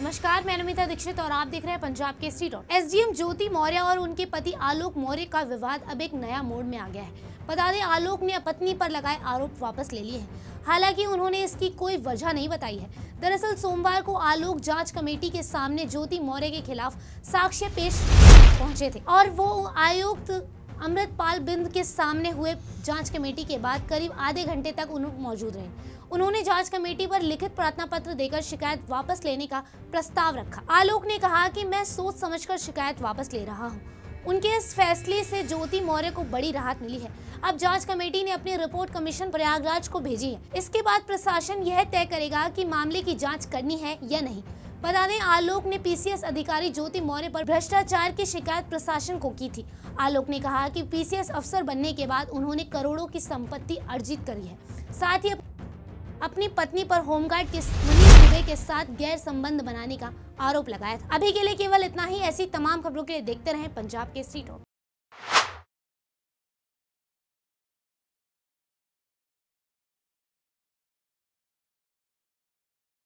नमस्कार मैं नमिता दीक्षित और आप देख रहे हैं पंजाब के स्ट्री डॉट एसडीएम ज्योति मौर्य और उनके पति आलोक मौर्य का विवाद अब एक नया मोड़ में आ गया है बता दें आलोक ने पत्नी पर लगाए आरोप वापस ले लिए हैं हालांकि उन्होंने इसकी कोई वजह नहीं बताई है दरअसल सोमवार को आलोक जांच कमेटी के सामने ज्योति मौर्य के खिलाफ साक्ष्य पेश पहुंचे थे और वो आयुक्त अमृतपाल बिंद के सामने हुए जांच कमेटी के बाद करीब आधे घंटे तक मौजूद रहे उन्होंने जांच कमेटी पर लिखित प्रार्थना पत्र देकर शिकायत वापस लेने का प्रस्ताव रखा आलोक ने कहा कि मैं सोच समझकर शिकायत वापस ले रहा हूं। उनके इस फैसले से ज्योति मौर्य को बड़ी राहत मिली है अब जांच कमेटी ने अपनी रिपोर्ट कमीशन प्रयागराज को भेजी है इसके बाद प्रशासन यह तय करेगा की मामले की जाँच करनी है या नहीं बता दें आलोक ने पीसीएस अधिकारी ज्योति मौर्य पर भ्रष्टाचार की शिकायत प्रशासन को की थी आलोक ने कहा कि पीसीएस अफसर बनने के बाद उन्होंने करोड़ों की संपत्ति अर्जित करी है साथ ही अपनी पत्नी पर होमगार्ड के दुबे के साथ गैर संबंध बनाने का आरोप लगाया था अभी के लिए केवल इतना ही ऐसी तमाम खबरों के लिए देखते रहे पंजाब के स्ट्रीट